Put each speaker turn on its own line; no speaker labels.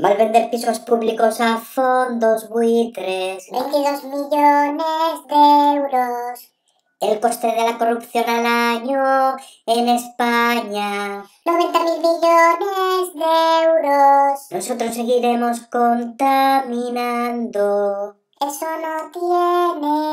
Mal vender pisos públicos a fondos buitres. 22 millones de euros. El coste de la corrupción al año en España. 90 mil millones de euros. Nosotros seguiremos contaminando. Eso no tiene